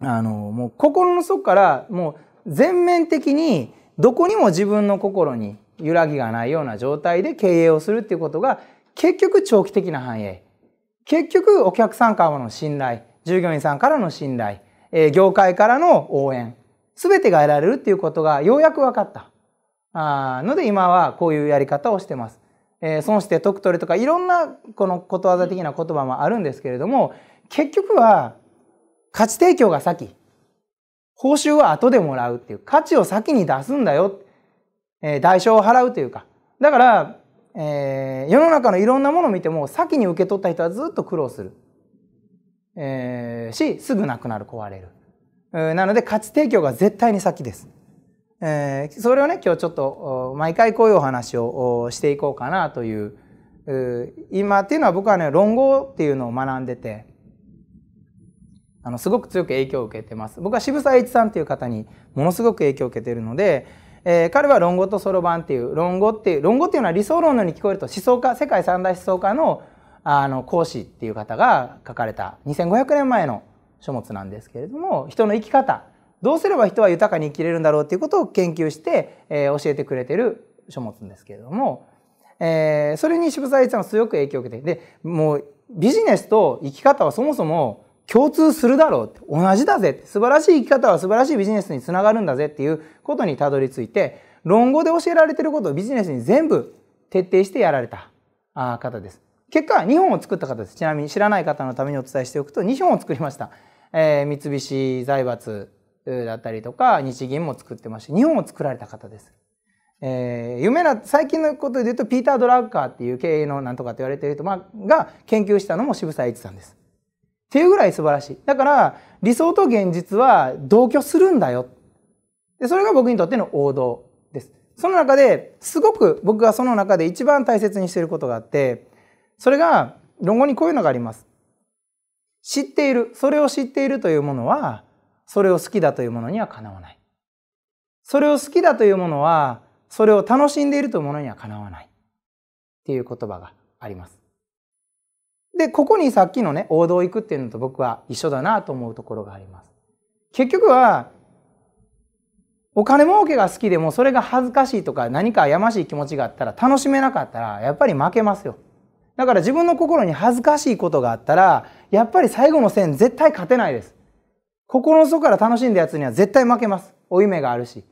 あの、もう心の底からもう全面的にどこにも自分の心に揺らぎがないような状態で経営をするっていうことが結局長期的な繁栄。結局お客さんからの信頼、従業員さんからの信頼、え業界からの応援、すべてが得られるっていうことがようやく分かった。あので今はこういうやり方をしてます。えー、損して得取れとかいろんなこのことわざ的な言葉もあるんですけれども結局は価値提供が先。報酬は後でもらうっていう、価値を先に出すんだよ。えー、代償を払うというか。だから、えー、世の中のいろんなものを見ても、先に受け取った人はずっと苦労する。えー、し、すぐなくなる、壊れる。なので、価値提供が絶対に先です。えー、それをね、今日ちょっと、毎回こういうお話をしていこうかなという、今っていうのは僕はね、論語っていうのを学んでて、あのすごく強く影響を受けてます僕は渋沢栄一さんっていう方にものすごく影響を受けてるので、えー、彼は論語とそろばんっていう論語っていう論語っていうのは理想論のに聞こえると思想家世界三大思想家のあの講師っていう方が書かれた2500年前の書物なんですけれども人の生き方どうすれば人は豊かに生きれるんだろうっていうことを研究して、えー、教えてくれてる書物ですけれども、えー、それに渋沢栄一さんは強く影響を受けてでもうビジネスと生き方はそもそも共通するだろうって同じだぜ素晴らしい生き方は素晴らしいビジネスにつながるんだぜっていうことにたどり着いて論語で教えられてることをビジネスに全部徹底してやられた方です。結果、日本を作った方です。ちなみに知らない方のためにお伝えしておくと、日本を作りました。えー、三菱財閥だったりとか、日銀も作ってますし、日本を作られた方です。えー、有名な、最近のことで言うと、ピーター・ドラッカーっていう経営のなんとかって言われている人、まあ、が研究したのも渋沢栄一さんです。っていうぐらい素晴らしい。だから、理想と現実は同居するんだよ。で、それが僕にとっての王道です。その中で、すごく僕がその中で一番大切にしていることがあって、それが、論語にこういうのがあります。知っている、それを知っているというものは、それを好きだというものにはかなわない。それを好きだというものは、それを楽しんでいるというものにはかなわない。っていう言葉があります。で、ここにさっきのね、王道行くっていうのと僕は一緒だなと思うところがあります。結局は、お金儲けが好きでもそれが恥ずかしいとか何かやましい気持ちがあったら楽しめなかったらやっぱり負けますよ。だから自分の心に恥ずかしいことがあったらやっぱり最後の戦絶対勝てないです。心の底から楽しんだやつには絶対負けます。負い目があるし。